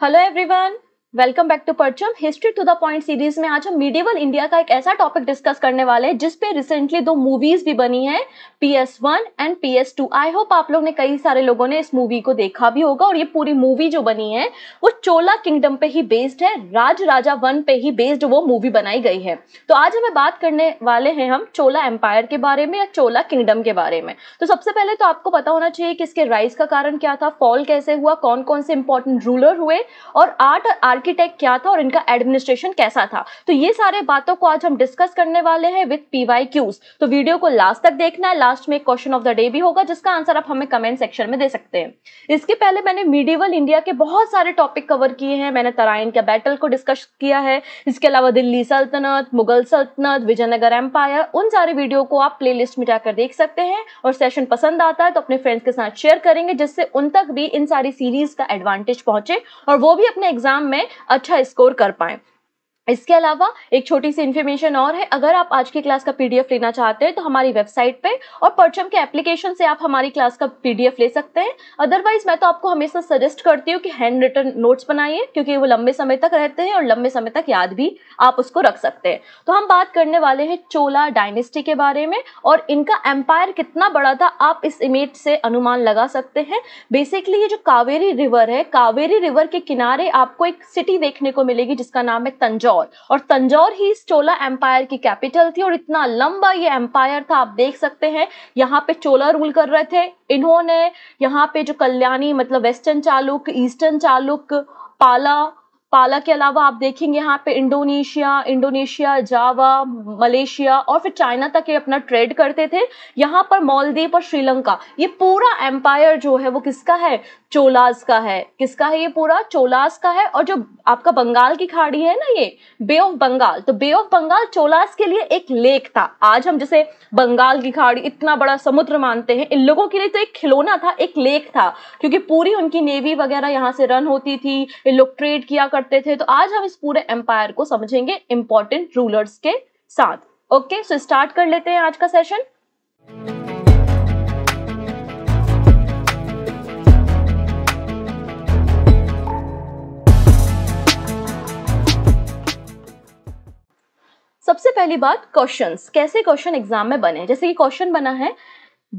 Hello everyone. Welcome back to Parcham history to the point series में आज हम medieval India का एक ऐसा टॉपिक डिस्कस करने वाले हैं जिस पे रिसेंटली दो मूवीज भी बनी है P S one and P S two I hope आप लोग ने कई सारे लोगों ने इस मूवी को देखा भी होगा और ये पूरी मूवी जो बनी है वो चोला किंगडम पे ही बेस्ड है राज राजा वन पे ही बेस्ड वो मूवी बनाई गई है तो आज हमें बात करने वाले हैं हम चोला एम्पायर के बारे में या चोला किंगडम के बारे में तो सबसे पहले तो आपको पता होना चाहिए कि इसके राइज का कारण क्या था फॉल कैसे हुआ कौन कौन से इंपॉर्टेंट रूलर हुए और आर्ट आर्किटेक्ट क्या था और इनका एडमिनिस्ट्रेशन कैसा था तो ये सारे बातों को आज हम डिस्कस करने वाले हैं विद पीवाई क्यूज तो वीडियो को लास्ट तक देखना है लास्ट में क्वेश्चन ऑफ द डे भी होगा जिसका आंसर आप हमें कमेंट सेक्शन में दे सकते हैं इसके पहले मैंने मीडियवल इंडिया के बहुत सारे टॉपिक कवर किए हैं मैंने तराइन के बैटल को डिस्कस किया है इसके अलावा दिल्ली सल्तनत मुगल सल्तनत विजयनगर एम्पायर उन सारे वीडियो को आप प्ले में जाकर देख सकते हैं और सेशन पसंद आता है तो अपने फ्रेंड्स के साथ शेयर करेंगे जिससे उन तक भी इन सारी सीरीज का एडवांटेज पहुंचे और वो भी अपने एग्जाम में अच्छा स्कोर कर पाए इसके अलावा एक छोटी सी इन्फॉर्मेशन और है अगर आप आज की क्लास का पीडीएफ लेना चाहते हैं तो हमारी वेबसाइट पे और परचम के एप्लीकेशन से आप हमारी क्लास का पीडीएफ ले सकते हैं अदरवाइज मैं तो आपको हमेशा सजेस्ट करती हूँ कि हैंड रिटन नोट्स बनाइए क्योंकि वो लंबे समय तक रहते हैं और लंबे समय तक याद भी आप उसको रख सकते हैं तो हम बात करने वाले हैं चोला डायनेस्टी के बारे में और इनका एम्पायर कितना बड़ा था आप इस इमेज से अनुमान लगा सकते हैं बेसिकली ये जो कावेरी रिवर है कावेरी रिवर के किनारे आपको एक सिटी देखने को मिलेगी जिसका नाम है तंजौर तंजौर और तंजौर ही इस चोला एम्पायर की कैपिटल थी और इतना लंबा ये एम्पायर था आप देख सकते हैं यहाँ पे चोला रूल कर रहे थे इन्होंने यहाँ पे जो कल्याणी मतलब वेस्टर्न चालुक ईस्टर्न चालुक पाला पाला के अलावा आप देखेंगे यहाँ पे इंडोनेशिया इंडोनेशिया जावा मलेशिया और फिर चाइना तक ये अपना ट्रेड करते थे यहाँ पर मालदीव और श्रीलंका ये पूरा एम्पायर जो है वो किसका है चोलास का है किसका है ये पूरा चोलास का है और जो आपका बंगाल की खाड़ी है ना ये बे ऑफ बंगाल तो बे ऑफ बंगाल चोलास के लिए एक लेक था आज हम जैसे बंगाल की खाड़ी इतना बड़ा समुद्र मानते हैं इन लोगों के लिए तो एक खिलौना था एक लेक था क्योंकि पूरी उनकी नेवी वगैरह यहाँ से रन होती थी इन लोग ट्रेड किया करते थे तो आज हम इस पूरे एम्पायर को समझेंगे इंपॉर्टेंट रूलर्स के साथ ओके सो स्टार्ट कर लेते हैं आज का सेशन सबसे पहली बात क्वेश्चंस कैसे क्वेश्चन एग्जाम में बने जैसे कि क्वेश्चन बना है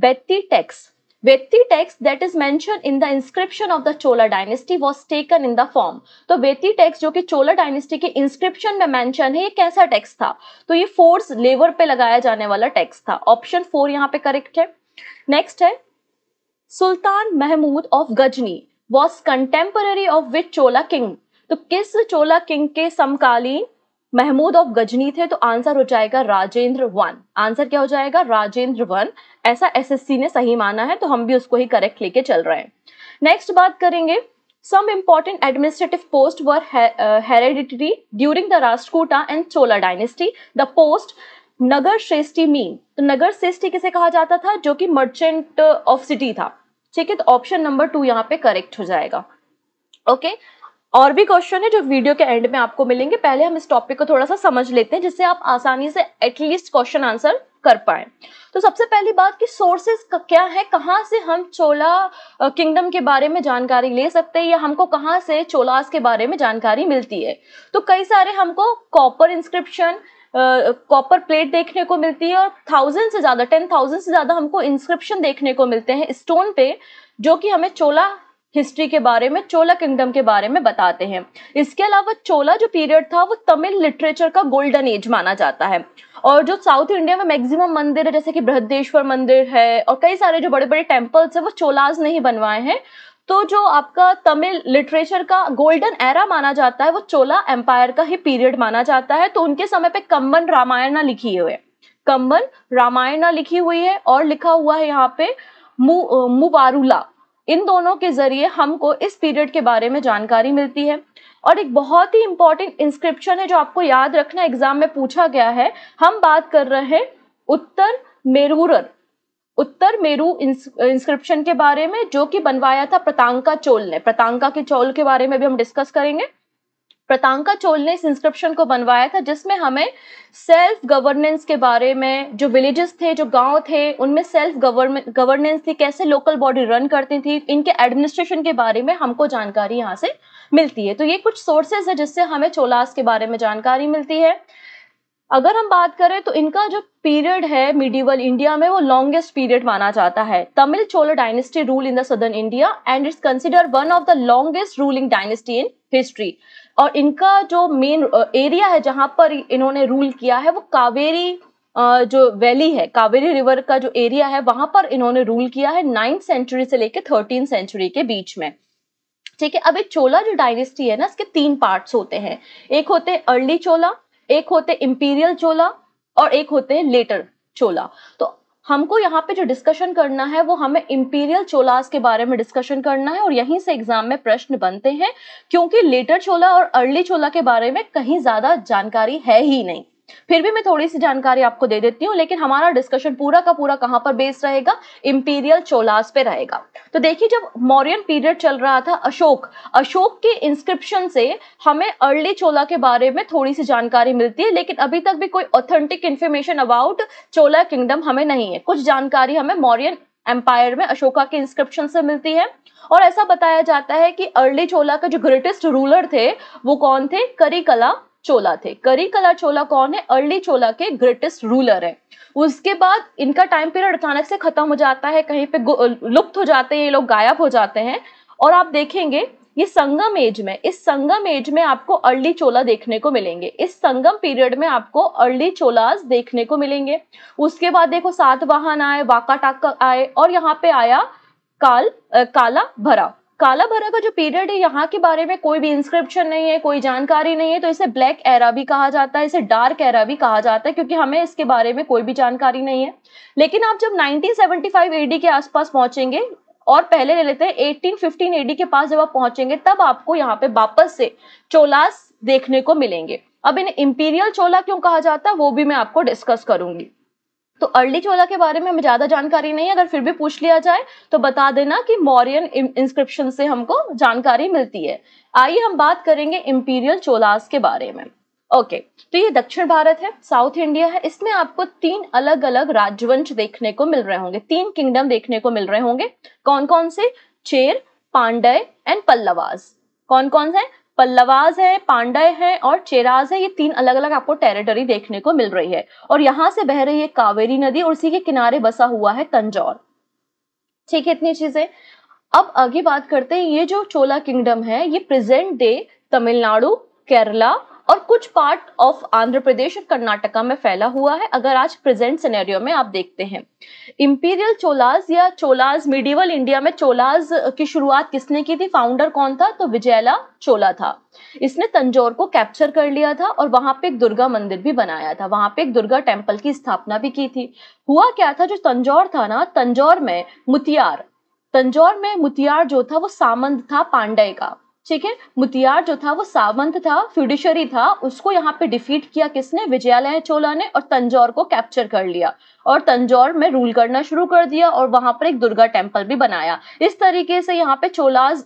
vetti tax vetti tax that is mention in the inscription of the Chola dynasty was taken in the form तो वेत्ती टेक्स जो कि चोला डायनेस्टी के इंस्क्रिप्शन में मेंशन है ये कैसा टेक्स था तो ये फोर्स लेवर पे लगाया जाने वाला टेक्स था ऑप्शन फोर यहाँ पे करेक्ट है नेक्स्ट है Sultan Mahmud of Ghazni was contemporary of which Chola king तो किस चोला किंग के समकालीन महमूद ऑफ गजनी थे तो आंसर हो जाएगा राजेंद्र वन आंसर क्या हो जाएगा राजेंद्र वन ऐसा एसएससी ने सही माना है तो हम भी उसको ही करेक्ट लेके चल रहे हैं नेक्स्ट बात करेंगे some important administrative post were hereditary during the Rashtrakuta and Chola dynasty the post Nagar Shreshthi mean तो नगर श्रेष्ठी किसे कहा जाता था जो कि मर्चेंट ऑफ सिटी था ठीक है तो ऑप्शन नंबर टू यहाँ पे करेक्ट हो जाएगा ओके okay? और भी क्वेश्चन है जो वीडियो के एंड में आपको मिलेंगे पहले हम इस टॉपिक को थोड़ा सा समझ लेते हैं जिससे आप आसानी से एटलीस्ट क्वेश्चन आंसर कर पाए तो सबसे पहली बात कि सोर्सेस क्या है कहाँ से हम चोला किंगडम के बारे में जानकारी ले सकते हैं या हमको कहाँ से चोलास के बारे में जानकारी मिलती है तो कई सारे हमको कॉपर इंस्क्रिप्शन कॉपर प्लेट देखने को मिलती है और थाउजेंड से ज्यादा टेन थाउजेंड से ज्यादा हमको इंस्क्रिप्शन देखने को मिलते हैं स्टोन पे जो कि हमें चोला हिस्ट्री के बारे में चोला किंगडम के बारे में बताते हैं इसके अलावा चोला जो पीरियड था वो तमिल लिटरेचर का गोल्डन एज माना जाता है और जो साउथ इंडिया में मैक्सिमम मंदिर है जैसे कि बृहदेश्वर मंदिर है और कई सारे जो बड़े बड़े टेम्पल्स है वो चोलाज नहीं बनवाए हैं तो जो आपका तमिल लिटरेचर का गोल्डन एरा माना जाता है वो चोला एम्पायर का ही पीरियड माना जाता है तो उनके समय पे कम्बन रामायण लिखी हुई है कम्बन रामायण लिखी हुई है और लिखा हुआ है यहाँ पे मुबारुला इन दोनों के जरिए हमको इस पीरियड के बारे में जानकारी मिलती है और एक बहुत ही इंपॉर्टेंट इंस्क्रिप्शन है जो आपको याद रखना एग्जाम में पूछा गया है हम बात कर रहे हैं उत्तर मेरूर उत्तर मेरू इंस्क्रिप्शन के बारे में जो कि बनवाया था प्रतांका चोल ने प्रतांका के चोल के बारे में भी हम डिस्कस करेंगे प्रतांका चोल ने इस इंस्क्रिप्शन को बनवाया था जिसमें हमें सेल्फ गवर्नेंस के बारे में जो विलेजेस थे जो गांव थे उनमें सेल्फ गवर्नेंस थी कैसे लोकल बॉडी रन करती थी इनके एडमिनिस्ट्रेशन के बारे में हमको जानकारी यहाँ से मिलती है तो ये कुछ सोर्सेज है जिससे हमें चोलास के बारे में जानकारी मिलती है अगर हम बात करें तो इनका जो पीरियड है मिडीवल इंडिया में वो लॉन्गेस्ट पीरियड माना जाता है Tamil Chola dynasty rule in the southern India and it's consider one of the longest ruling dynasty in history और इनका जो मेन एरिया है जहाँ पर इन्होंने रूल किया है वो कावेरी जो वैली है कावेरी रिवर का जो एरिया है वहां पर इन्होंने रूल किया है नाइन्थ सेंचुरी से लेकर थर्टीन सेंचुरी के बीच में ठीक है अब एक चोला जो डायनेस्टी है ना इसके तीन पार्ट्स होते हैं एक होते हैं अर्ली चोला एक होते इंपीरियल चोला और एक होते हैं लेटर चोला तो हमको यहाँ पे जो डिस्कशन करना है वो हमें इम्पीरियल चोलास के बारे में डिस्कशन करना है और यहीं से एग्जाम में प्रश्न बनते हैं क्योंकि लेटर चोला और अर्ली चोला के बारे में कहीं ज्यादा जानकारी है ही नहीं फिर भी मैं थोड़ी सी जानकारी आपको दे देती हूँ लेकिन हमारा डिस्कशन पूरा का पूरा कहाँ पर बेस्ड रहेगा इंपीरियल चोलास पे रहेगा तो देखिए जब मौर्यन पीरियड चल रहा था अशोक अशोक के इंस्क्रिप्शन से हमें अर्ली चोला के बारे में थोड़ी सी जानकारी मिलती है लेकिन अभी तक भी कोई authentic information about Chola kingdom हमें नहीं है कुछ जानकारी हमें मौर्यन एम्पायर में अशोका के इंस्क्रिप्शन से मिलती है और ऐसा बताया जाता है कि अर्ली चोला का जो ग्रेटेस्ट रूलर थे वो कौन थे करिकला चोला थे करी करिकला चोला कौन है अर्ली चोला के ग्रेटेस्ट रूलर है उसके बाद इनका टाइम पीरियड अचानक से खत्म हो जाता है कहीं पे लुप्त हो जाते हैं ये लोग गायब हो जाते हैं और आप देखेंगे ये संगम एज में इस संगम एज में आपको अर्ली चोला देखने को मिलेंगे इस संगम पीरियड में आपको अर्ली चोलास देखने को मिलेंगे उसके बाद देखो सात वाहन आए वाका टाका आए और यहाँ पे आया काल आ, काला भरा काला भरा का जो पीरियड है यहाँ के बारे में कोई भी इंस्क्रिप्शन नहीं है कोई जानकारी नहीं है तो इसे ब्लैक एरा भी कहा जाता है इसे डार्क एरा भी कहा जाता है क्योंकि हमें इसके बारे में कोई भी जानकारी नहीं है लेकिन आप जब 1975 एडी के आसपास पहुंचेंगे और पहले ले लेते हैं 1815 एडी के पास जब आप पहुंचेंगे तब आपको यहाँ पे वापस से चोलास देखने को मिलेंगे अब इन्हें इम्पीरियल चोला क्यों कहा जाता है वो भी मैं आपको डिस्कस करूंगी तो अर्ली चोला के बारे में हमें ज्यादा जानकारी नहीं अगर फिर भी पूछ लिया जाए तो बता देना कि मौर्यन इंस्क्रिप्शन से हमको जानकारी मिलती है आइए हम बात करेंगे इंपीरियल चोलास के बारे में ओके okay, तो ये दक्षिण भारत है साउथ इंडिया है इसमें आपको तीन अलग अलग राजवंश देखने को मिल रहे होंगे तीन किंगडम देखने को मिल रहे होंगे कौन कौन से चेर पांडय एंड पल्लवास कौन कौन से पल्लवाज है पांडे है और चेराज है ये तीन अलग अलग आपको टेरिटरी देखने को मिल रही है और यहां से बह रही है कावेरी नदी और उसी के किनारे बसा हुआ है तंजौर ठीक है इतनी चीजें अब आगे बात करते हैं ये जो चोला किंगडम है ये प्रेजेंट डे तमिलनाडु केरला और कुछ पार्ट ऑफ आंध्र प्रदेश और कर्नाटका में फैला हुआ है अगर आज प्रेजेंट सिनेरियो में आप देखते हैं इंपीरियल चोलाज या चोलाज मिडिवल इंडिया में चोलाज की शुरुआत किसने की थी फाउंडर कौन था तो विजयला चोला था इसने तंजौर को कैप्चर कर लिया था और वहां पे एक दुर्गा मंदिर भी बनाया था वहां पे एक दुर्गा टेम्पल की स्थापना भी की थी हुआ क्या था जो तंजौर था ना तंजौर में मुतियार तंजौर में मुतियार जो था वो सामंत था पांडे का ठीक है मुतियार जो था वो सावंत था फ्यूडिशरी था उसको यहाँ पे डिफीट किया किसने विजयालय चोला ने और तंजौर को कैप्चर कर लिया और तंजौर में रूल करना शुरू कर दिया और वहां पर एक दुर्गा टेम्पल भी बनाया इस तरीके से यहाँ पे चोलाज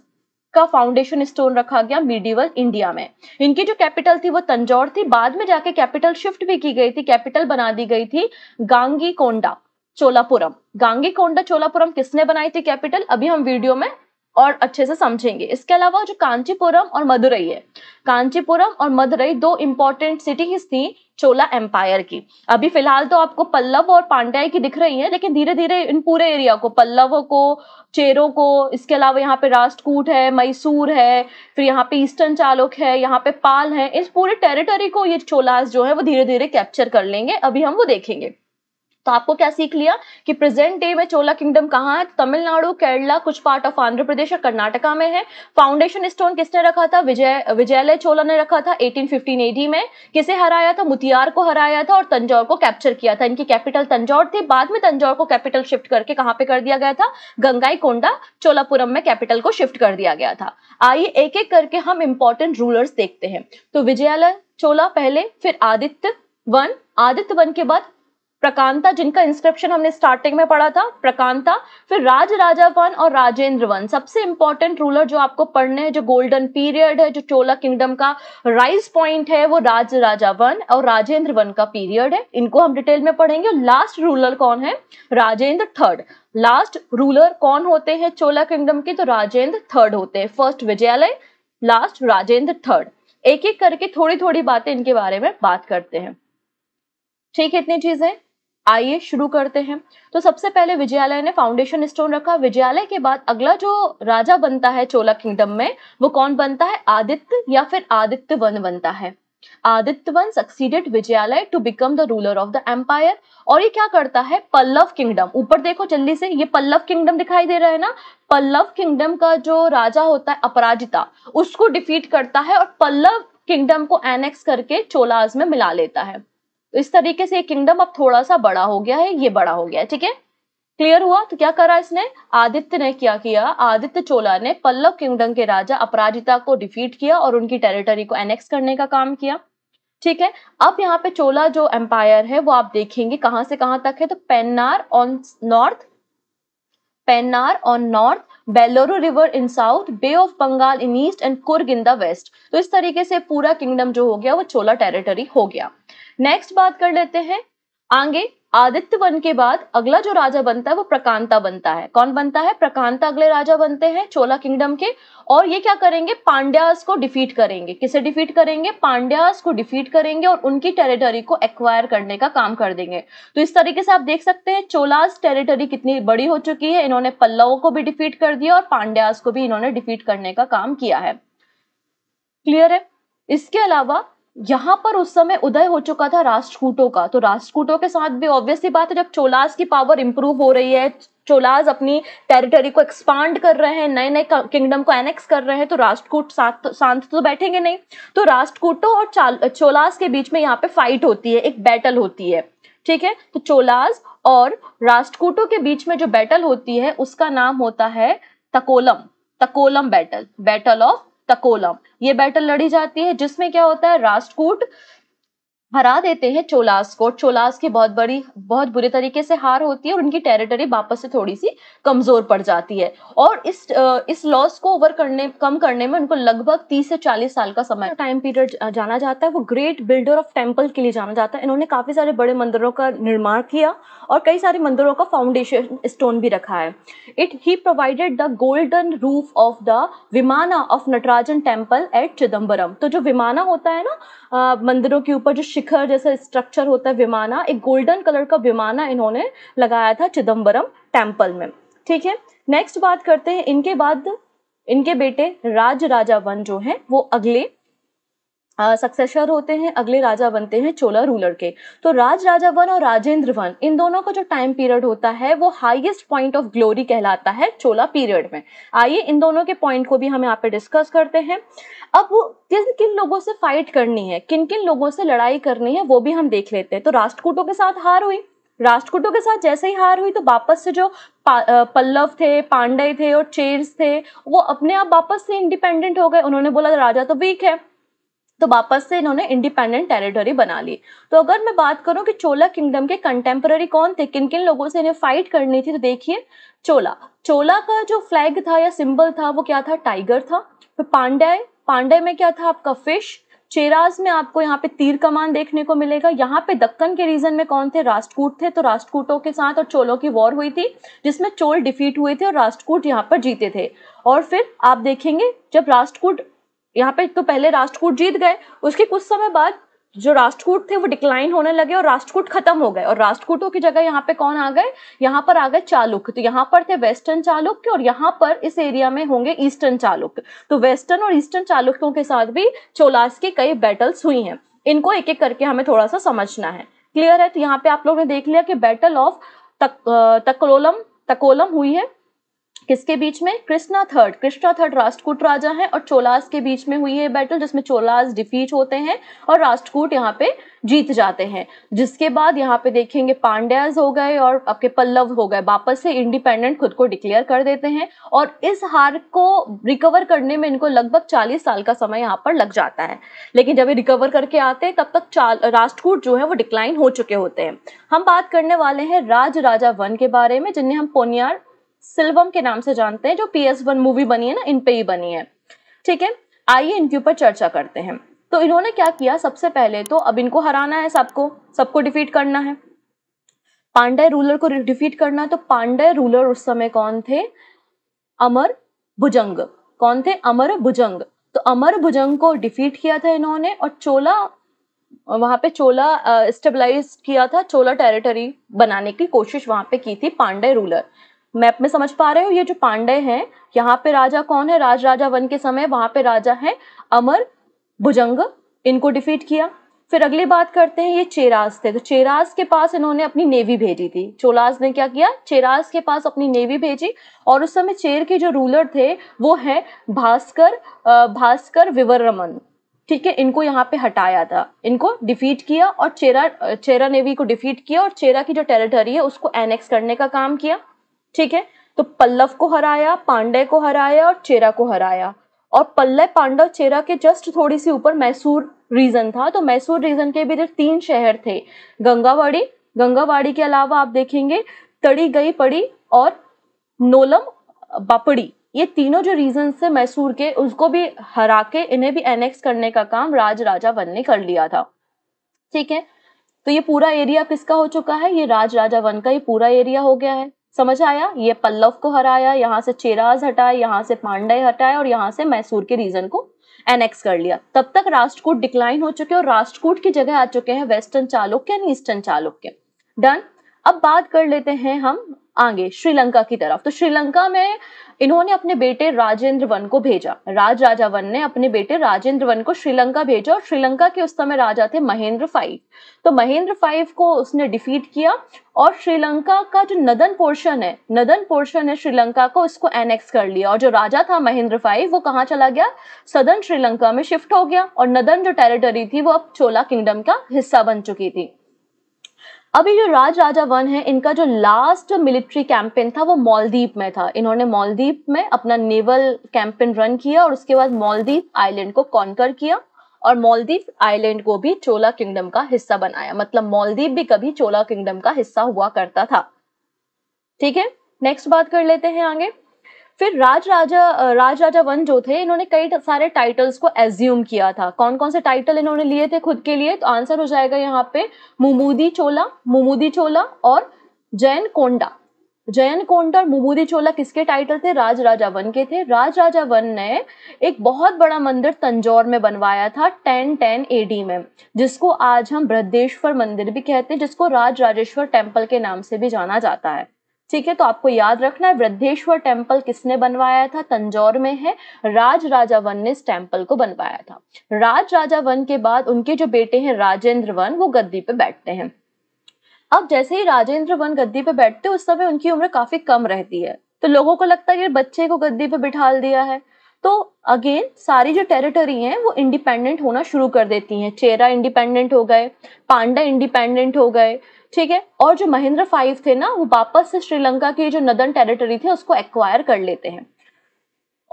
का फाउंडेशन स्टोन रखा गया मीडिवल इंडिया में इनकी जो कैपिटल थी वो तंजौर थी बाद में जाके कैपिटल शिफ्ट भी की गई थी कैपिटल बना दी गई थी गांगी कोंडा चोलापुरम गांगी कोंडा चोलापुरम किसने बनाई थी कैपिटल अभी हम वीडियो में और अच्छे से समझेंगे इसके अलावा जो कांचीपुरम और मदुरई है कांचीपुरम और मदुरई दो इंपॉर्टेंट सिटीज थी चोला एम्पायर की अभी फिलहाल तो आपको पल्लव और पांड्या की दिख रही है लेकिन धीरे धीरे इन पूरे एरिया को पल्लवों को चेरों को इसके अलावा यहाँ पे राष्ट्रकूट है मैसूर है फिर यहाँ पे ईस्टर्न चालुक है यहाँ पे पाल है इस पूरे टेरिटरी को ये चोलास जो है वो धीरे धीरे कैप्चर कर लेंगे अभी हम वो देखेंगे तो आपको क्या सीख लिया कि प्रेजेंट डे में चोला किंगडम कहाँ है तमिलनाडु केरला कुछ पार्ट ऑफ आंध्र प्रदेश और कर्नाटका में है फाउंडेशन स्टोन किसने रखा था विजय विजयालय चोला ने रखा था 1815 एडी में किसे हराया था मुतियार को हराया था और तंजौर को कैप्चर किया था इनकी कैपिटल तंजौर थी बाद में तंजौर को कैपिटल शिफ्ट करके कहाँ पे कर दिया गया था गंगाई कोंडा चोलापुरम में कैपिटल को शिफ्ट कर दिया गया था आइए एक एक करके हम इंपॉर्टेंट रूलर्स देखते हैं तो विजयालय चोला पहले फिर आदित्य वन आदित्य वन के बाद प्रकांता जिनका इंस्क्रिप्शन हमने स्टार्टिंग में पढ़ा था प्रकांता फिर राज राजा वन और राजेंद्र वन सबसे इंपॉर्टेंट रूलर जो आपको पढ़ने हैं जो गोल्डन पीरियड है जो चोला किंगडम का राइज पॉइंट है वो राज राजा वन और राजेंद्र वन का पीरियड है इनको हम डिटेल में पढ़ेंगे और लास्ट रूलर कौन है राजेंद्र थर्ड लास्ट रूलर कौन होते हैं चोला किंगडम के तो राजेंद्र थर्ड होते हैं first Vijayalaya last Rajendra third एक एक करके थोड़ी थोड़ी बातें इनके बारे में बात करते हैं ठीक है इतनी चीजें आइए शुरू करते हैं तो सबसे पहले विजयालय ने फाउंडेशन स्टोन रखा विजयालय के बाद अगला जो राजा बनता है चोला किंगडम में वो कौन बनता है आदित्य या फिर आदित्य वन बनता है Aditya one succeeded Vijayalaya to become the ruler of the empire और ये क्या करता है पल्लव किंगडम ऊपर देखो जल्दी से ये पल्लव किंगडम दिखाई दे रहा है ना पल्लव किंगडम का जो राजा होता है अपराजिता उसको डिफीट करता है और पल्लव किंगडम को एनेक्स करके चोलाज में मिला लेता है तो इस तरीके से ये किंगडम अब थोड़ा सा बड़ा हो गया है ये बड़ा हो गया है ठीक है क्लियर हुआ तो क्या करा इसने आदित्य ने क्या किया आदित्य चोला ने पल्लव किंगडम के राजा अपराजिता को डिफीट किया और उनकी टेरिटरी को एनेक्स करने का काम किया ठीक है अब यहाँ पे चोला जो एम्पायर है वो आप देखेंगे कहां से कहां तक है तो Pennar on north Pennar on north Vellar river in south bay of Bengal in east and Coorg in the west तो इस तरीके से पूरा किंगडम जो हो गया वो चोला टेरिटरी हो गया नेक्स्ट बात कर लेते हैं आगे आदित्य वन के बाद अगला जो राजा बनता है वो प्रकांता बनता है कौन बनता है प्रकांता अगले राजा बनते हैं चोला किंगडम के और ये क्या करेंगे पांड्यास को डिफीट करेंगे किसे डिफीट करेंगे पांड्यास को डिफीट करेंगे और उनकी टेरिटरी को एक्वायर करने का काम कर देंगे तो इस तरीके से आप देख सकते हैं चोलास टेरिटरी कितनी बड़ी हो चुकी है इन्होंने पल्लवों को भी डिफीट कर दिया और पांड्यास को भी इन्होंने डिफीट करने का काम किया है क्लियर है इसके अलावा यहाँ पर उस समय उदय हो चुका था राष्ट्रकूटों का तो राष्ट्रकूटों के साथ भी ऑब्वियसली बात है जब चोलास की पावर इंप्रूव हो रही है चोलाज अपनी टेरिटरी को एक्सपांड कर रहे हैं नए नए किंगडम को एनेक्स कर रहे हैं तो राष्ट्रकूट शांत तो बैठेंगे नहीं तो राष्ट्रकूटों और चोलास के बीच में यहाँ पे फाइट होती है एक बैटल होती है ठीक है तो चोलाज और राष्ट्रकूटों के बीच में जो बैटल होती है उसका नाम होता है Takkolam Takkolam battle battle of Takkolam ये बैटल लड़ी जाती है जिसमें क्या होता है राष्ट्रकूट हरा देते हैं चोलास को चोलास की बहुत बड़ी बहुत बुरे तरीके से हार होती है और उनकी टेरिटरी वापस से थोड़ी सी कमजोर पड़ जाती है और इस इस लॉस को ओवर करने कम करने में उनको लगभग 30 से 40 साल का समय टाइम पीरियड जाना जाता है वो ग्रेट बिल्डर ऑफ टेम्पल के लिए जाना जाता है इन्होंने काफी सारे बड़े मंदिरों का निर्माण किया और कई सारे मंदिरों का फाउंडेशन स्टोन भी रखा है it he provided the golden roof of the vimana of Natarajan temple at Chidambaram तो जो विमाना होता है ना मंदिरों के ऊपर जो शिखर जैसा स्ट्रक्चर होता है विमाना एक गोल्डन कलर का विमाना इन्होंने लगाया था चिदम्बरम टेम्पल में ठीक है नेक्स्ट बात करते हैं इनके बाद इनके बेटे राज राजा वन जो हैं वो अगले सक्सेसर होते हैं अगले राजा बनते हैं चोला रूलर के तो राज राजा वन और राजेंद्र वन इन दोनों का जो टाइम पीरियड होता है वो हाईएस्ट पॉइंट ऑफ ग्लोरी कहलाता है चोला पीरियड में आइए इन दोनों के पॉइंट को भी हम यहाँ पे डिस्कस करते हैं अब किन किन लोगों से फाइट करनी है किन किन लोगों से लड़ाई करनी है वो भी हम देख लेते हैं तो राष्ट्रकूटों के साथ हार हुई राष्ट्रकूटों के साथ जैसे ही हार हुई तो वापस से जो पल्लव थे पांडे थे और चेर्स थे वो अपने आप वापस से इंडिपेंडेंट हो गए उन्होंने बोला राजा तो वीक है तो वापस से इन्होंने इंडिपेंडेंट टेरिटरी बना ली तो अगर मैं बात करूं कि चोला किंगडम के कंटेम्प्रेरी कौन थे किन किन लोगों से इन्हें फाइट करनी थी तो देखिए चोला चोला का जो फ्लैग था या सिंबल था वो क्या था टाइगर था फिर पांड्याय पांडे में क्या था आपका फिश चेराज में आपको यहाँ पे तीर कमान देखने को मिलेगा यहाँ पे दक्कन के रीजन में कौन थे राष्ट्रकूट थे तो राष्ट्रकूटों के साथ और चोलों की वॉर हुई थी जिसमें चोल डिफीट हुए थे और राष्ट्रकूट यहाँ पर जीते थे और फिर आप देखेंगे जब राष्ट्रकूट यहाँ पे तो पहले राष्ट्रकूट जीत गए उसके कुछ समय बाद जो राष्ट्रकूट थे वो डिक्लाइन होने लगे और राष्ट्रकूट खत्म हो गए और राष्ट्रकूटों की जगह यहाँ पे कौन आ गए यहाँ पर आ गए चालुक्य तो यहाँ पर थे वेस्टर्न चालुक्य और यहाँ पर इस एरिया में होंगे ईस्टर्न चालुक्य तो वेस्टर्न और ईस्टर्न चालुक्यों के साथ भी चोलास की कई बैटल्स हुई हैं इनको एक एक करके हमें थोड़ा सा समझना है क्लियर है तो यहाँ पे आप लोग ने देख लिया कि बैटल ऑफ तक, तकोलम तकोलम हुई है किसके बीच में कृष्णा थर्ड कृष्णा थर्ड राष्ट्रकूट राजा हैं और चोलास के बीच में हुई है बैटल जिसमें चोलास डिफीट होते हैं और राष्ट्रकूट यहाँ पे जीत जाते हैं जिसके बाद यहाँ पे देखेंगे पांड्याज हो गए और आपके पल्लव हो गए वापस से इंडिपेंडेंट खुद को डिक्लेयर कर देते हैं और इस हार को रिकवर करने में इनको लगभग 40 साल का समय यहाँ पर लग जाता है लेकिन जब ये रिकवर करके आते हैं तब तक राष्ट्रकूट जो है वो डिक्लाइन हो चुके होते हैं हम बात करने वाले हैं राज राजा वन के बारे में जिन्हें हम पोनियार सिल्वम के नाम से जानते हैं जो पी एस वन मूवी बनी है ना इन पे ही बनी है ठीक है आइए इनके ऊपर चर्चा करते हैं तो इन्होंने क्या किया सबसे पहले तो अब इनको हराना है सबको सबको डिफीट करना है पांडे रूलर को डिफीट करना है तो पांडे रूलर उस समय कौन थे अमर भुजंग कौन थे अमर भुजंग तो अमर भुजंग को डिफीट किया था इन्होंने और चोला वहां पे चोला स्टेबलाइज किया था चोला टेरिटरी बनाने की कोशिश वहां पे की थी पांडे रूलर मैप में समझ पा रहे हो ये जो पांडे हैं यहाँ पे राजा कौन है राज राजा वन के समय वहां पे राजा है अमर भुजंग इनको डिफीट किया फिर अगली बात करते हैं ये चेराज थे तो चेराज के पास इन्होंने अपनी नेवी भेजी थी चोलाज ने क्या किया चेराज के पास अपनी नेवी भेजी और उस समय चेर के जो रूलर थे वो है भास्कर भास्कर विवरमन ठीक है इनको यहाँ पे हटाया था इनको डिफीट किया और चेरा चेरा नेवी को डिफीट किया और चेरा की जो टेरिटरी है उसको एनेक्स करने का काम किया ठीक है तो पल्लव को हराया पांडे को हराया और चेरा को हराया और पल्लव पांडव चेरा के जस्ट थोड़ी सी ऊपर मैसूर रीजन था तो मैसूर रीजन के भी तीन शहर थे गंगावाड़ी गंगावाड़ी के अलावा आप देखेंगे तड़ी गई पड़ी और नोलम बापड़ी ये तीनों जो रीजन थे मैसूर के उसको भी हरा के इन्हें भी एनेक्स करने का काम राज राजा वन ने कर लिया था ठीक है तो ये पूरा एरिया किसका हो चुका है ये राज राजा वन का ये पूरा एरिया हो गया है समझ आया ये पल्लव को हराया यहाँ से चेराज हटाए यहाँ से पांडे हटाए और यहाँ से मैसूर के रीजन को एनेक्स कर लिया तब तक राष्ट्रकूट डिक्लाइन हो चुके और राष्ट्रकूट की जगह आ चुके हैं western Chalukya and eastern Chalukya done अब बात कर लेते हैं हम आगे श्रीलंका की तरफ तो श्रीलंका में इन्होंने अपने बेटे राजेंद्र वन को भेजा राज राजा वन ने अपने बेटे राजेंद्र वन को श्रीलंका भेजा और श्रीलंका के उस समय राजा थे महेंद्र फाइव तो महेंद्र फाइव को उसने डिफीट किया और श्रीलंका का जो नदन पोर्शन है नदन पोर्शन है श्रीलंका को उसको एनेक्स कर लिया और जो राजा था महेंद्र फाइव वो कहाँ चला गया सदन श्रीलंका में शिफ्ट हो गया और नदन जो टेरिटरी थी वो अब चोला किंगडम का हिस्सा बन चुकी थी अभी जो राज राजा वन है इनका जो लास्ट मिलिट्री कैंपेन था वो मालदीप में था इन्होंने मालदीप में अपना नेवल कैंपेन रन किया और उसके बाद मालदीप आइलैंड को कॉन्कर किया और मालदीप आइलैंड को भी चोला किंगडम का हिस्सा बनाया मतलब मालदीप भी कभी चोला किंगडम का हिस्सा हुआ करता था ठीक है नेक्स्ट बात कर लेते हैं आगे फिर राज राजा राज राजा वन जो थे इन्होंने कई सारे टाइटल्स को एज्यूम किया था कौन कौन से टाइटल इन्होंने लिए थे खुद के लिए तो आंसर हो जाएगा यहाँ पे मुमूदी चोला मुमूदी चोला और जैन कोंडा जयन कोंडा और मुमुदी चोला किसके टाइटल थे राज राजा वन के थे राज राजा वन ने एक बहुत बड़ा मंदिर तंजौर में बनवाया था टेन टेन एडी में जिसको आज हम बृहदेश्वर मंदिर भी कहते हैं जिसको राज राजेश्वर टेम्पल के नाम से भी जाना जाता है ठीक है तो आपको याद रखना है वृद्धेश्वर टेम्पल किसने बनवाया था तंजौर में है राज राजा वन ने इस टेम्पल को बनवाया था राज राजा वन के बाद उनके जो बेटे हैं राजेंद्र वन वो गद्दी पे बैठते हैं अब जैसे ही राजेंद्र वन गद्दी पे बैठते उस समय उनकी उम्र काफी कम रहती है तो लोगों को लगता है कि बच्चे को गद्दी पे बिठाल दिया है तो अगेन सारी जो टेरिटरी हैं वो इंडिपेंडेंट होना शुरू कर देती हैं चेरा इंडिपेंडेंट हो गए पांडा इंडिपेंडेंट हो गए ठीक है और जो महेंद्र फाइव थे ना वो वापस से श्रीलंका की जो नदन टेरिटरी थी उसको एक्वायर कर लेते हैं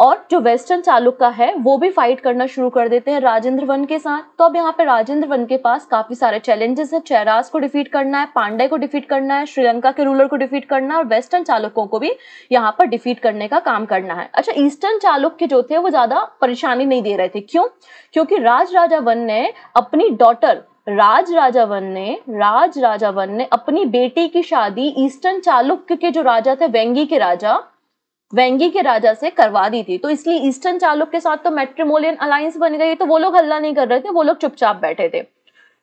और जो वेस्टर्न चालुका है वो भी फाइट करना शुरू कर देते हैं राजेंद्र वन के साथ तो अब यहाँ पे राजेंद्र वन के पास काफी सारे चैलेंजेस है चैरास को डिफीट करना है पांडे को डिफीट करना है श्रीलंका के रूलर को डिफीट करना है और वेस्टर्न चालुकों को भी यहाँ पर डिफीट करने का काम करना है अच्छा ईस्टर्न चालुक्य जो थे वो ज्यादा परेशानी नहीं दे रहे थे क्यों क्योंकि राज राजा वन ने अपनी डॉटर राज राजावन ने राज राजावन ने अपनी बेटी की शादी ईस्टर्न चालुक्य के जो राजा थे वेंगी के राजा वेंगी के राजा से करवा दी थी तो इसलिए ईस्टर्न चालुक्य के साथ तो मेट्रीमोलियन अलायंस बन गई तो वो लोग हल्ला नहीं कर रहे थे वो लोग चुपचाप बैठे थे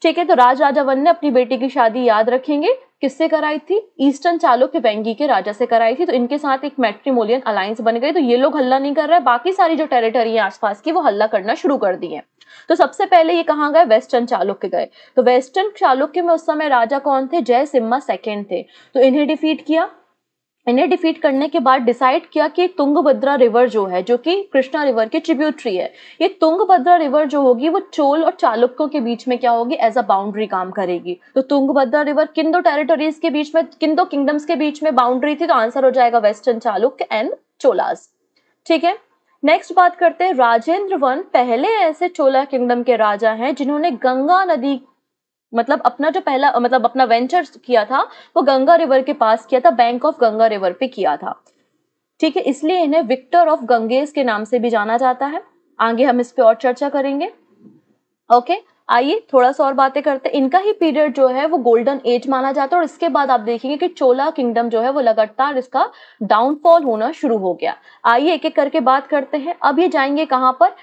ठीक है तो राज राजावन ने अपनी बेटी की शादी याद रखेंगे किससे कराई थी ईस्टर्न चालुक्य वेंगी के राजा से कराई थी तो इनके साथ एक मेट्रीमोलियन अलायंस बन गई तो ये लोग हल्ला नहीं कर रहे बाकी सारी जो टेरिटरी है आसपास की वो हल्ला करना शुरू कर दी है तो सबसे पहले ये कहाँ गए वेस्टर्न चालुक्य गए तो वेस्टर्न चालुक्य में उस समय राजा कौन थे जय सिम्मा सेकेंड थे तो इन्हें डिफीट किया इन्हें डिफीट करने के बाद डिसाइड किया कि तुंगभद्रा रिवर जो है जो कि कृष्णा रिवर की ट्रिब्यूटरी है ये तुंगभद्रा रिवर जो होगी वो चोल और चालुक्यों के बीच में क्या होगी एज अ बाउंड्री काम करेगी तो तुंगभद्रा रिवर किन दो टेरिटोरीज के बीच में किन दो किंगडम्स के बीच में बाउंड्री थी तो आंसर हो जाएगा वेस्टर्न चालुक्य एंड चोलास ठीक है नेक्स्ट बात करते हैं राजेंद्र वन पहले ऐसे चोला किंगडम के राजा हैं जिन्होंने गंगा नदी मतलब अपना जो पहला मतलब अपना वेंचर किया था वो गंगा रिवर के पास किया था बैंक ऑफ गंगा रिवर पे किया था ठीक है इसलिए इन्हें विक्टर ऑफ गंगेज के नाम से भी जाना जाता है आगे हम इस पे और चर्चा करेंगे ओके okay? आइए थोड़ा सा और बातें करते हैं इनका ही पीरियड जो है वो गोल्डन एज माना जाता है और इसके बाद आप देखेंगे कि चोला किंगडम जो है वो लगातार इसका डाउनफॉल होना शुरू हो गया आइए एक एक करके बात करते हैं अब ये जाएंगे कहाँ पर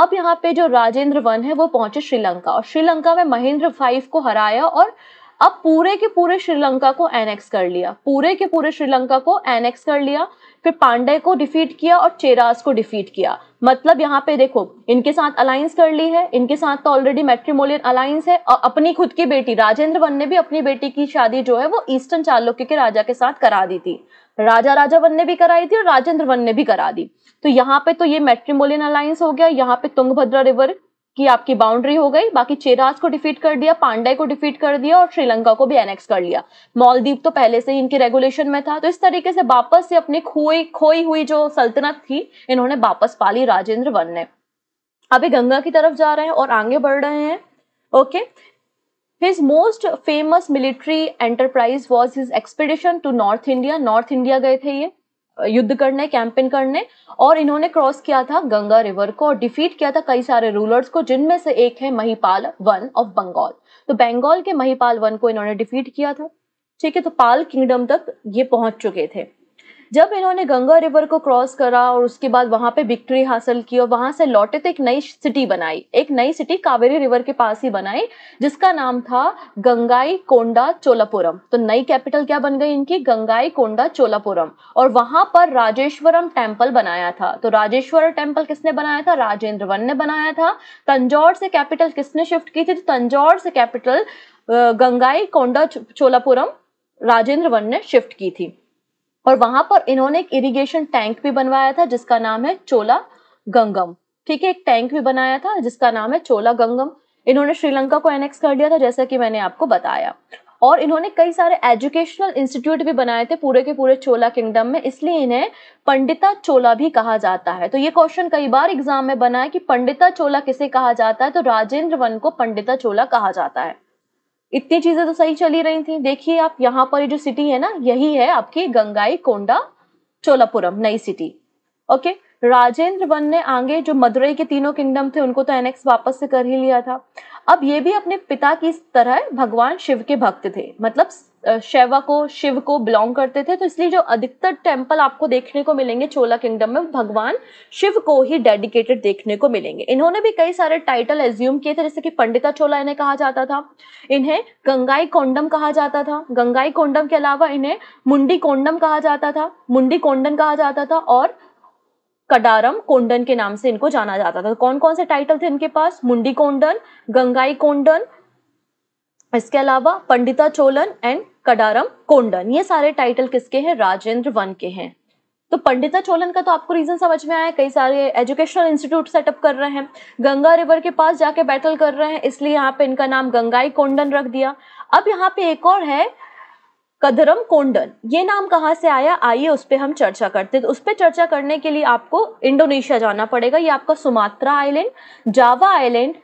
अब यहाँ पे जो राजेंद्र वन है वो पहुंचे श्रीलंका और श्रीलंका में महेंद्र फाइव को हराया और अब पूरे के पूरे श्रीलंका को एनेक्स कर लिया पूरे के पूरे श्रीलंका को एनेक्स कर लिया फिर पांडे को डिफीट किया और चेरास को डिफीट किया मतलब यहाँ पे देखो इनके साथ अलायंस कर ली है इनके साथ तो ऑलरेडी मेट्रीमोलियन अलायंस है और अपनी खुद की बेटी राजेंद्र वन ने भी अपनी बेटी की शादी जो है वो ईस्टर्न चालुक्य के राजा के साथ करा दी थी राजा राजा वन ने भी कराई थी और राजेंद्र वन ने भी करा दी तो यहाँ पे तो ये मेट्रीमोलियन अलायंस हो गया यहाँ पे तुंगभद्रा रिवर कि आपकी बाउंड्री हो गई बाकी चेराज को डिफीट कर दिया पांडे को डिफीट कर दिया और श्रीलंका को भी एनेक्स कर लिया मॉलदीप तो पहले से ही इनके रेगुलेशन में था तो इस तरीके से वापस से अपनी खोई खोई हुई जो सल्तनत थी इन्होंने वापस पाली राजेंद्र वन ने अभी गंगा की तरफ जा रहे हैं और आगे बढ़ रहे हैं okay his most famous military enterprise was his expedition to north India north India गए थे ये युद्ध करने कैंपेन करने और इन्होंने क्रॉस किया था गंगा रिवर को और डिफीट किया था कई सारे रूलर्स को जिनमें से एक है महिपाल वन ऑफ बंगाल तो बंगाल के महिपाल वन को इन्होंने डिफीट किया था ठीक है तो पाल किंगडम तक ये पहुंच चुके थे जब इन्होंने गंगा रिवर को क्रॉस करा और उसके बाद वहां पे विक्ट्री हासिल की और वहां से लौटे तो एक नई सिटी बनाई एक नई सिटी कावेरी रिवर के पास ही बनाई जिसका नाम था गंगाई कोंडा चोलापुरम तो नई कैपिटल क्या बन गई इनकी गंगाई कोंडा चोलापुरम और वहां पर राजेश्वरम टेम्पल बनाया था तो राजेश्वर टेम्पल किसने बनाया था राजेंद्र वन ने बनाया था तंजौर से कैपिटल किसने शिफ्ट की थी तो तंजौर से capital Gangaikonda Cholapuram Rajendra one ने शिफ्ट की थी और वहां पर इन्होंने एक इरिगेशन टैंक भी बनवाया था जिसका नाम है चोला गंगम ठीक है एक टैंक भी बनाया था जिसका नाम है चोला गंगम इन्होंने श्रीलंका को एनेक्स कर लिया था जैसा कि मैंने आपको बताया और इन्होंने कई सारे एजुकेशनल इंस्टीट्यूट भी बनाए थे पूरे के पूरे चोला किंगडम में इसलिए इन्हें पंडिता चोला भी कहा जाता है तो ये क्वेश्चन कई बार एग्जाम में बना है कि पंडिता चोला किसे कहा जाता है तो राजेंद्र वन को पंडिता चोला कहा जाता है इतनी चीजें तो सही चली रही थी देखिए आप यहाँ पर जो सिटी है ना यही है आपकी गंगाई कोंडा चोलापुरम नई सिटी ओके राजेंद्र वन ने आगे जो मदुरई के तीनों किंगडम थे उनको तो एनेक्स वापस से कर ही लिया था अब ये भी अपने पिता की तरह भगवान शिव के भक्त थे मतलब शैवा को शिव को बिलोंग करते थे तो इसलिए जो अधिकतर टेम्पल आपको देखने को मिलेंगे चोला किंगडम में भगवान शिव को ही डेडिकेटेड देखने को मिलेंगे इन्होंने भी कई सारे टाइटल एज्यूम किए थे जैसे कि पंडिता चोला इन्हें कहा जाता था इन्हें गंगाई कोंडम कहा जाता था गंगाई कोंडम के अलावा इन्हें मुंडी कोंडम कहा जाता था मुंडी कोंडन कहा जाता था और कडारम कोंडन के नाम से इनको जाना जाता था तो कौन कौन से टाइटल थे इनके पास मुंडी कोंडन गंगाई कोंडन इसके अलावा पंडिता चोलन एंड कडारम कोंडन ये सारे टाइटल किसके हैं राजेंद्र वन के हैं तो पंडिता चोलन का तो आपको रीजन समझ में आया कई सारे एजुकेशनल इंस्टीट्यूट सेटअप कर रहे हैं गंगा रिवर के पास जाके बैटल कर रहे हैं इसलिए यहाँ पे इनका नाम गंगाई कोंडन रख दिया अब यहाँ पे एक और है कदरम कोंडन ये नाम कहाँ से आया आइए उस पर हम चर्चा करते हैं उस पर चर्चा करने के लिए आपको इंडोनेशिया जाना पड़ेगा ये आपका सुमात्रा आइलैंड जावा आइलैंड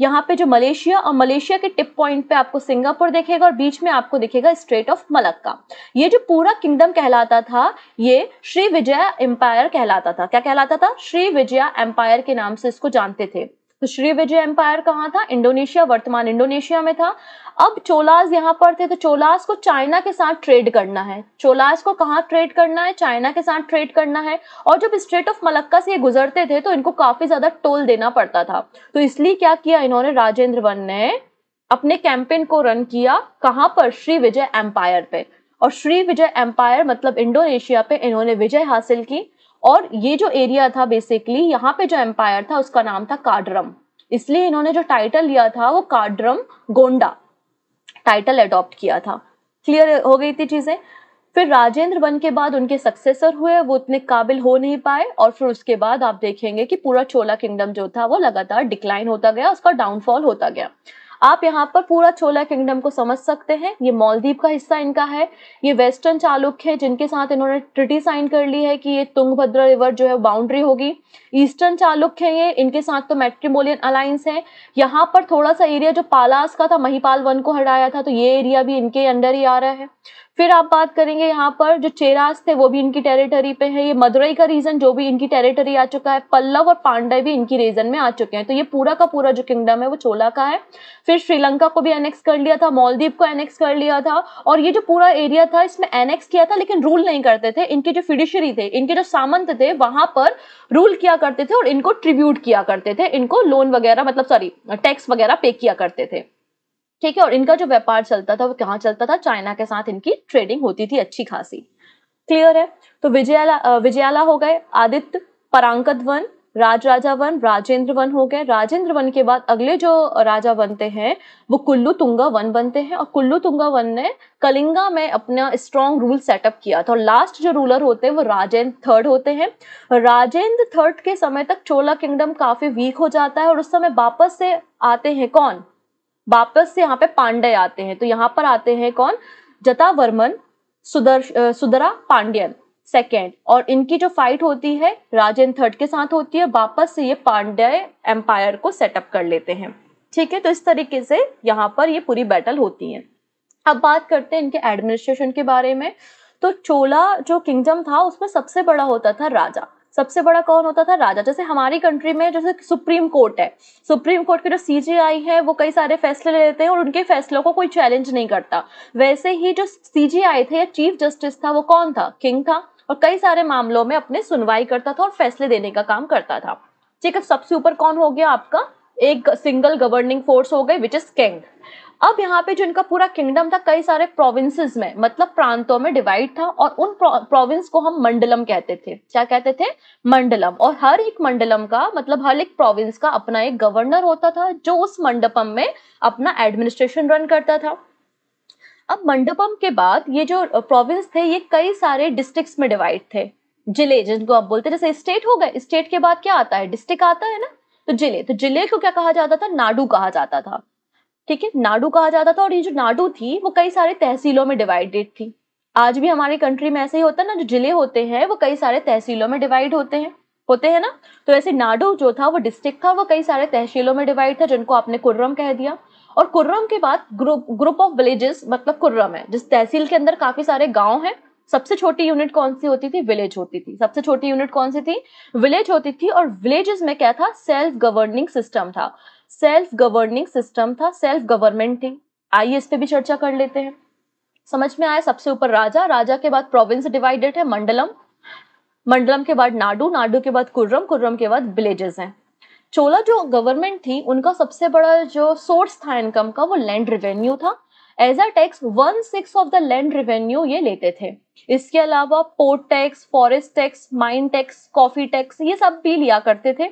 यहाँ पे जो मलेशिया और मलेशिया के टिप पॉइंट पे आपको सिंगापुर दिखेगा और बीच में आपको दिखेगा स्ट्रेट ऑफ मलक्का ये जो पूरा किंगडम कहलाता था ये श्री विजया एम्पायर कहलाता था क्या कहलाता था श्री विजया एम्पायर के नाम से इसको जानते थे तो श्री विजय एम्पायर कहाँ था इंडोनेशिया वर्तमान इंडोनेशिया में था अब चोलास यहाँ पर थे तो चोलास को चाइना के साथ ट्रेड करना है चोलास को कहाँ ट्रेड करना है चाइना के साथ ट्रेड करना है और जब स्ट्रेट ऑफ मलक्का से ये गुजरते थे तो इनको काफी ज्यादा टोल देना पड़ता था तो इसलिए क्या किया इन्होंने राजेंद्र वन ने अपने कैंपेन को रन किया कहाँ पर श्री विजय एम्पायर पे और श्री विजय एम्पायर मतलब इंडोनेशिया पे इन्होंने विजय हासिल की और ये जो एरिया था बेसिकली यहाँ पे जो एम्पायर था उसका नाम था काडरम इसलिए इन्होंने जो टाइटल लिया था वो काड्रम गोंडा टाइटल अडॉप्ट किया था क्लियर हो गई थी चीज़ें फिर राजेंद्र वन के बाद उनके सक्सेसर हुए वो उतने काबिल हो नहीं पाए और फिर उसके बाद आप देखेंगे कि पूरा चोला किंगडम जो था वो लगातार डिक्लाइन होता गया उसका डाउनफॉल होता गया आप यहाँ पर पूरा चोला किंगडम को समझ सकते हैं ये मालदीव का हिस्सा इनका है ये वेस्टर्न चालुक्य है जिनके साथ इन्होंने ट्रिटी साइन कर ली है कि ये तुंगभद्रा रिवर जो है बाउंड्री होगी ईस्टर्न चालुक्य है ये इनके साथ तो मेट्रीमोलियन अलायंस है यहाँ पर थोड़ा सा एरिया जो पालास का था महिपाल वन को हटाया था तो ये एरिया भी इनके अंडर ही आ रहा है फिर आप बात करेंगे यहाँ पर जो चेरास थे वो भी इनकी टेरिटरी पे है ये मदुरई का रीजन जो भी इनकी टेरिटरी आ चुका है पल्लव और पांडव भी इनकी रीजन में आ चुके हैं तो ये पूरा का पूरा जो किंगडम है वो चोला का है फिर श्रीलंका को भी एनेक्स कर लिया था मालदीव को एनेक्स कर लिया था और ये जो पूरा एरिया था इसमें एनेक्स किया था लेकिन रूल नहीं करते थे इनके जो फिडिशरी थे इनके जो सामंत थे वहां पर रूल किया करते थे और इनको ट्रिब्यूट किया करते थे इनको लोन वगैरह मतलब सॉरी टैक्स वगैरह पे किया करते थे ठीक है और इनका जो व्यापार चलता था वो कहाँ चलता था चाइना के साथ इनकी ट्रेडिंग होती थी अच्छी खासी क्लियर है तो विजयाला विजयाला हो गए Aditya Parantaka one Raja Raja one Rajendra one हो गए राजेंद्र वन के बाद अगले जो राजा बनते हैं वो कुल्लू तुंगा वन बनते हैं और कुल्लू तुंगा वन ने कलिंगा में अपना स्ट्रॉन्ग रूल सेटअप किया था और लास्ट जो रूलर होते हैं वो राजेंद्र थर्ड होते हैं राजेंद्र थर्ड के समय तक चोला किंगडम काफी वीक हो जाता है और उस समय वापस से आते हैं कौन वापस से यहाँ पे पांडे आते हैं तो यहाँ पर आते हैं कौन जतावर्मन सुदर्श सुदरा पांड्यन सेकेंड और इनकी जो फाइट होती है राजेन थर्ड के साथ होती है वापस से ये पांड्य एम्पायर को सेटअप कर लेते हैं ठीक है तो इस तरीके से यहाँ पर ये पूरी बैटल होती है अब बात करते हैं इनके एडमिनिस्ट्रेशन के बारे में तो चोला जो किंगडम था उसमें सबसे बड़ा होता था राजा सबसे बड़ा कौन होता था राजा जैसे हमारी कंट्री में जैसे सुप्रीम कोर्ट है सुप्रीम कोर्ट के जो सीजीआई है वो कई सारे फैसले लेते हैं और उनके फैसलों को कोई चैलेंज नहीं करता वैसे ही जो सीजीआई थे या चीफ जस्टिस था वो कौन था किंग था और कई सारे मामलों में अपने सुनवाई करता था और फैसले देने का काम करता था ठीक है सबसे ऊपर कौन हो गया आपका एक सिंगल गवर्निंग फोर्स हो गई विच इज किंग अब यहाँ पे जो इनका पूरा किंगडम था कई सारे प्रोविंसेस में मतलब प्रांतों में डिवाइड था और उन प्रोविंस को हम मंडलम कहते थे क्या कहते थे मंडलम और हर एक मंडलम का मतलब हर एक प्रोविंस का अपना एक गवर्नर होता था जो उस मंडपम में अपना एडमिनिस्ट्रेशन रन करता था अब मंडपम के बाद ये जो प्रोविंस थे ये कई सारे डिस्ट्रिक्ट में डिवाइड थे जिले जिनको आप बोलते जैसे स्टेट हो गए स्टेट के बाद क्या आता है डिस्ट्रिक्ट आता है ना तो जिले तो जिले को क्या कहा जाता था नाडू कहा जाता था ठीक है नाडू कहा जाता था और ये जो नाडू थी वो कई सारे तहसीलों में डिवाइडेड थी आज भी हमारे कंट्री में ऐसे ही होता है ना जो जिले होते हैं वो कई सारे तहसीलों में डिवाइड होते हैं होते हैं ना तो ऐसे नाडू जो था वो डिस्ट्रिक्ट था वो कई सारे तहसीलों में डिवाइड था जिनको आपने कुर्रम कह दिया और कुर्रम के बाद ग्रुप ग्रुप ऑफ विलेजेस मतलब कुर्रम है जिस तहसील के अंदर काफी सारे गांव हैं सबसे छोटी यूनिट कौन सी होती थी विलेज होती थी सबसे छोटी यूनिट कौन सी थी विलेज होती थी और विलेजेस में क्या था सेल्फ गवर्निंग सिस्टम था सेल्फ गवर्निंग सिस्टम था सेल्फ गवर्नमेंट थी आइए इस पर भी चर्चा कर लेते हैं समझ में आया सबसे ऊपर राजा राजा के बाद प्रोविंस डिवाइडेड है मंडलम मंडलम के बाद नाडू नाडू के बाद कुर्रम कुर्रम के बाद विलेजेस हैं चोला जो गवर्नमेंट थी उनका सबसे बड़ा जो सोर्स था इनकम का वो लैंड रिवेन्यू था as a tax one six of the land revenue ये लेते थे इसके अलावा port tax forest tax mine tax coffee tax ये सब भी लिया करते थे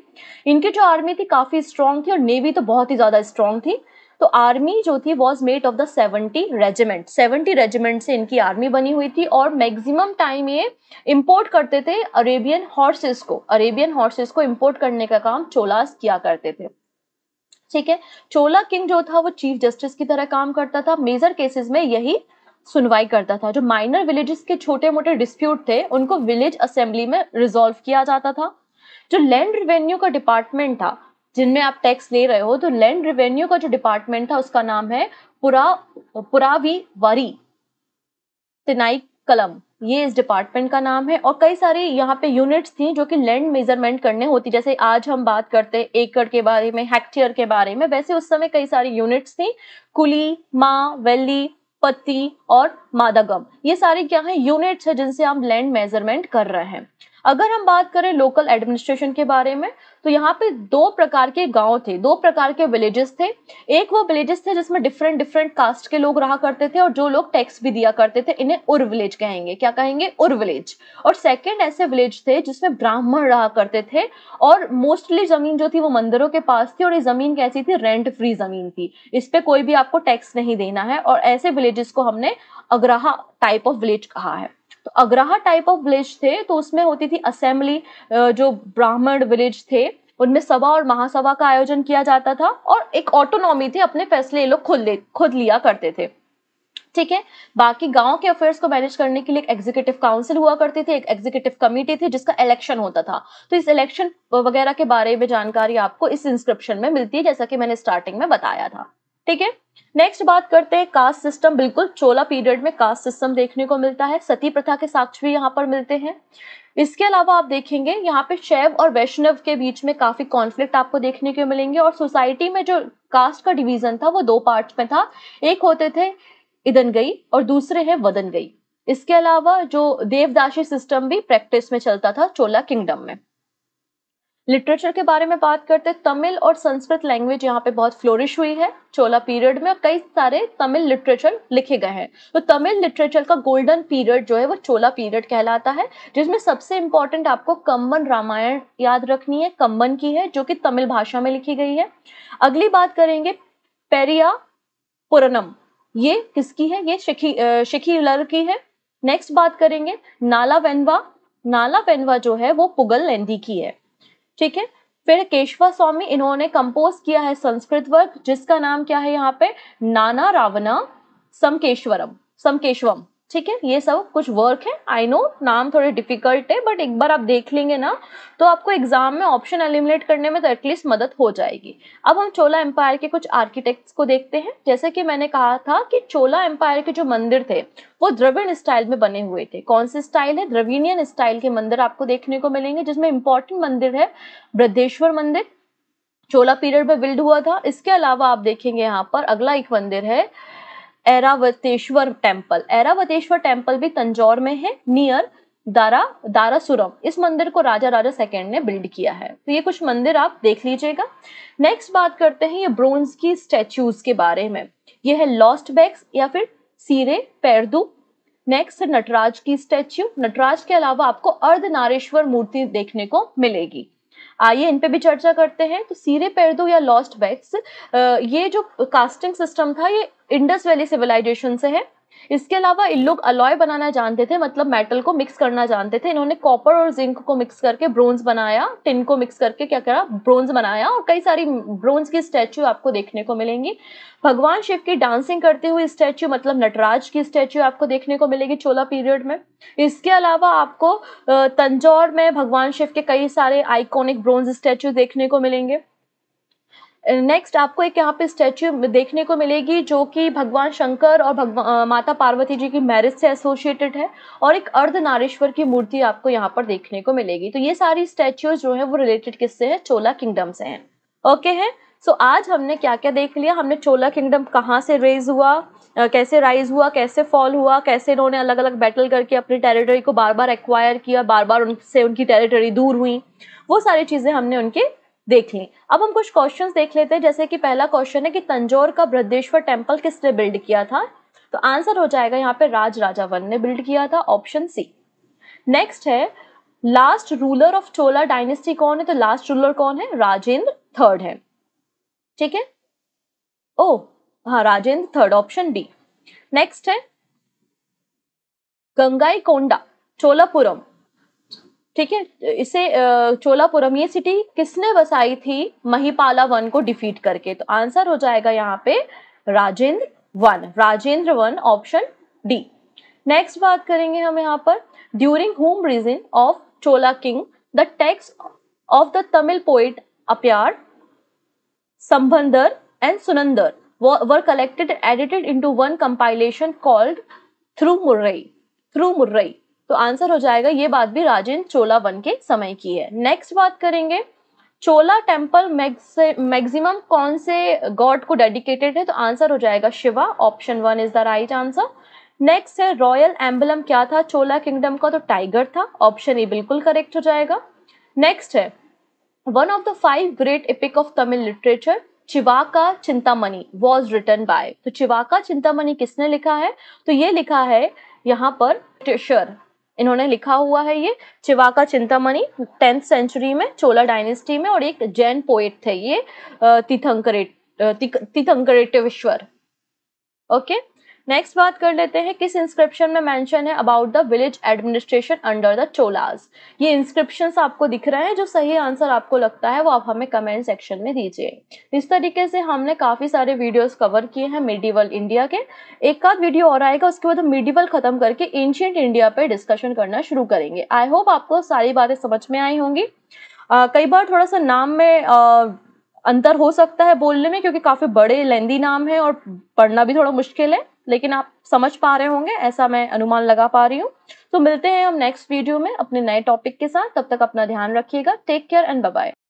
इनकी जो आर्मी थी काफी स्ट्रांग थी और नेवी तो बहुत ही ज्यादा स्ट्रांग थी तो आर्मी जो थी was made of the seventy regiment seventy regiment से इनकी आर्मी बनी हुई थी और मैक्सिमम टाइम ये इम्पोर्ट करते थे अरेबियन हॉर्सेस को अरेबियन हॉर्सेस को इम्पोर्ट करने का काम चोलास किया करते थे ठीक है चोला किंग जो था वो चीफ जस्टिस की तरह काम करता था मेजर केसेस में यही सुनवाई करता था जो माइनर विलेजेस के छोटे मोटे डिस्प्यूट थे उनको विलेज असेंबली में रिजोल्व किया जाता था जो लैंड रिवेन्यू का डिपार्टमेंट था जिनमें आप टैक्स ले रहे हो तो लैंड रिवेन्यू का जो डिपार्टमेंट था उसका नाम है पुरा पुरावी वरी तिनाई कलम ये इस डिपार्टमेंट का नाम है और कई सारे यहाँ पे यूनिट्स थी जो कि लैंड मेजरमेंट करने होती जैसे आज हम बात करते हैं एकड़ के बारे में हेक्टेयर के बारे में वैसे उस समय कई सारी यूनिट्स थी कुली माँ वैली पत्ती और मादागम ये सारे क्या है यूनिट्स है जिनसे हम लैंड मेजरमेंट कर रहे हैं अगर हम बात करें लोकल एडमिनिस्ट्रेशन के बारे में तो यहाँ पे दो प्रकार के गांव थे दो प्रकार के विलेजेस थे एक वो विलेजेस थे जिसमें डिफरेंट डिफरेंट कास्ट के लोग रहा करते थे और जो लोग टैक्स भी दिया करते थे इन्हें उर विलेज कहेंगे क्या कहेंगे उर विलेज और सेकेंड ऐसे विलेज थे जिसमें ब्राह्मण रहा करते थे और मोस्टली जमीन जो थी वो मंदिरों के पास थी और ये जमीन कैसी थी रेंट फ्री जमीन थी इस पर कोई भी आपको टैक्स नहीं देना है और ऐसे विलेजेस को हमने अग्रहा टाइप ऑफ विलेज कहा है तो अग्रहा टाइप ऑफ विलेज थे तो उसमें होती थी असेंबली जो ब्राह्मण विलेज थे उनमें सभा और महासभा का आयोजन किया जाता था और एक ऑटोनॉमी थी अपने फैसले ये लोग खुद खुद लिया करते थे ठीक है बाकी गांव के अफेयर्स को मैनेज करने के लिए एक एग्जीक्यूटिव काउंसिल हुआ करती थी एक एग्जीक्यूटिव कमेटी थी जिसका इलेक्शन होता था तो इस इलेक्शन वगैरह के बारे में जानकारी आपको इस इंस्क्रिप्शन में मिलती है जैसा कि मैंने स्टार्टिंग में बताया था ठीक है नेक्स्ट बात करते हैं कास्ट सिस्टम बिल्कुल चोला पीरियड में कास्ट सिस्टम देखने को मिलता है सती प्रथा के साक्ष भी यहाँ पर मिलते हैं इसके अलावा आप देखेंगे यहाँ पे शैव और वैष्णव के बीच में काफी कॉन्फ्लिक्ट आपको देखने को मिलेंगे और सोसाइटी में जो कास्ट का डिवीजन था वो दो पार्ट में था एक होते थे इदन गई और दूसरे है वदन गई इसके अलावा जो देवदासी सिस्टम भी प्रैक्टिस में चलता था चोला किंगडम में लिटरेचर के बारे में बात करते हैं तमिल और संस्कृत लैंग्वेज यहाँ पे बहुत फ्लोरिश हुई है चोला पीरियड में कई सारे तमिल लिटरेचर लिखे गए हैं तो तमिल लिटरेचर का गोल्डन पीरियड जो है वो चोला पीरियड कहलाता है जिसमें सबसे इंपॉर्टेंट आपको कम्बन रामायण याद रखनी है कम्बन की है जो कि तमिल भाषा में लिखी गई है अगली बात करेंगे पेरिया पुरनम ये किसकी है ये शिखी शिखी लर की है नेक्स्ट बात करेंगे नाला वेनवा नाला वेनवा जो है वो पुगल लेंदी की है ठीक है फिर केशवा स्वामी इन्होंने कंपोज किया है संस्कृत वर्क जिसका नाम क्या है यहाँ पे नाना रावना समकेश्वरम समकेश्वम ठीक है ये सब कुछ वर्क है आई नो नाम थोड़े डिफिकल्ट है बट एक बार आप देख लेंगे ना तो आपको एग्जाम में ऑप्शन एलिमिनेट करने में तो एटलीस्ट मदद हो जाएगी अब हम चोला एम्पायर के कुछ आर्किटेक्ट्स को देखते हैं जैसे कि मैंने कहा था कि चोला एम्पायर के जो मंदिर थे वो द्रविण स्टाइल में बने हुए थे कौन से स्टाइल है द्रविणियन स्टाइल के मंदिर आपको देखने को मिलेंगे जिसमें इंपॉर्टेंट मंदिर है बृद्धेश्वर मंदिर चोला पीरियड में बिल्ड हुआ था इसके अलावा आप देखेंगे यहाँ पर अगला एक मंदिर है एरावतेश्वर टेम्पल एरावतेश्वर टेम्पल भी तंजौर में है नियर दारा दारासुरम इस मंदिर को राजा राजा सेकेंड ने बिल्ड किया है तो ये कुछ मंदिर आप देख लीजिएगा नेक्स्ट बात करते हैं ये ब्रोन्स की स्टैचूज के बारे में ये है लॉस्ट बैग्स या फिर सीरे पैरदू नेक्स्ट नटराज की स्टैच्यू नटराज के अलावा आपको अर्धनारेश्वर मूर्ति देखने को मिलेगी आइए इन पे भी चर्चा करते हैं तो सीरे पैरदो या लॉस्ट बैक्स ये जो कास्टिंग सिस्टम था ये इंडस वैली सिविलाइजेशन से है इसके अलावा इन लोग अलॉय बनाना जानते थे मतलब मेटल को मिक्स करना जानते थे इन्होंने कॉपर और जिंक को मिक्स करके ब्रोंज बनाया टिन को मिक्स करके क्या करा ब्रोंज बनाया और कई सारी ब्रोंज की स्टैच्यू आपको देखने को मिलेंगी भगवान शिव की डांसिंग करते हुए स्टैच्यू मतलब नटराज की स्टैच्यू आपको देखने को मिलेगी चोला पीरियड में इसके अलावा आपको तंजौर में भगवान शिव के कई सारे आइकॉनिक ब्रोंज स्टैच्यू देखने को मिलेंगे नेक्स्ट आपको एक यहाँ पे स्टैच्यू देखने को मिलेगी जो कि भगवान शंकर और भगवान माता पार्वती जी की मैरिज से एसोसिएटेड है और एक अर्ध नारेश्वर की मूर्ति आपको यहाँ पर देखने को मिलेगी तो ये सारी स्टैच्यूज जो है वो रिलेटेड किससे हैं चोला किंगडम से हैं ओके है सो okay so, आज हमने क्या क्या देख लिया हमने चोला किंगडम कहाँ से रेज हुआ कैसे राइज हुआ कैसे फॉल हुआ कैसे इन्होंने अलग अलग बैटल करके अपनी टेरिटरी को बार बार एक्वायर किया बार बार उनसे उनकी टेरिटरी दूर हुई वो सारी चीज़ें हमने उनके देख लें अब हम कुछ क्वेश्चन देख लेते हैं जैसे कि पहला क्वेश्चन है कि तंजौर का बृद्धेश्वर टेम्पल किसने बिल्ड किया था तो आंसर हो जाएगा यहाँ पे राज राजावन ने बिल्ड किया था ऑप्शन सी नेक्स्ट है last ruler of Chola dynasty कौन है तो लास्ट रूलर कौन है राजेंद्र थर्ड है ठीक है ओ oh, हाँ Rajendra third option D next है गंगाई कोंडा चोलापुरम ठीक है इसे चोलापुरम ये सिटी किसने बसाई थी महिपाला वन को डिफीट करके तो आंसर हो जाएगा यहाँ पे Rajendra one Rajendra one option D next बात करेंगे हम यहाँ पर during home region of Chola king the texts of the Tamil poet Appar Sambandar and Sundarar were collected edited into one compilation called Thirumurai Thirumurai तो आंसर हो जाएगा ये बात भी राजेंद्र चोला वन के समय की है नेक्स्ट बात करेंगे चोला टेम्पल मैक्सिमम कौन से गॉड को डेडिकेटेड है तो आंसर हो जाएगा Shiva option one is the right answer next है रॉयल एम्बलम क्या था चोला किंगडम का तो टाइगर था ऑप्शन ए बिल्कुल करेक्ट हो जाएगा नेक्स्ट है one of the five great epic of Tamil literature Civaka Chintamani was written by तो चिवाका चिंतामणि किसने लिखा है तो ये लिखा है यहाँ पर टिशर इन्होंने लिखा हुआ है ये चिवाका चिंतामणि टेंथ सेंचुरी में चोला डायनेस्टी में और एक जैन पोएट थे ये तीर्थंकर तीथंकरेटेश्वर ओके नेक्स्ट बात कर लेते हैं किस इंस्क्रिप्शन में मेंशन है about the village administration under the Cholas ये इंस्क्रिप्शन आपको दिख रहे हैं जो सही आंसर आपको लगता है वो आप हमें कमेंट सेक्शन में दीजिए इस तरीके से हमने काफी सारे वीडियोस कवर किए हैं मेडिवल इंडिया के एक आध वीडियो और आएगा उसके बाद हम मेडिवल खत्म करके एंशियंट इंडिया पर डिस्कशन करना शुरू करेंगे आई होप आपको सारी बातें समझ में आई होंगी आ, कई बार थोड़ा सा नाम में आ, अंतर हो सकता है बोलने में क्योंकि काफी बड़े लेंदी नाम है और पढ़ना भी थोड़ा मुश्किल है लेकिन आप समझ पा रहे होंगे ऐसा मैं अनुमान लगा पा रही हूँ तो मिलते हैं हम नेक्स्ट वीडियो में अपने नए टॉपिक के साथ तब तक अपना ध्यान रखिएगा टेक केयर एंड बाय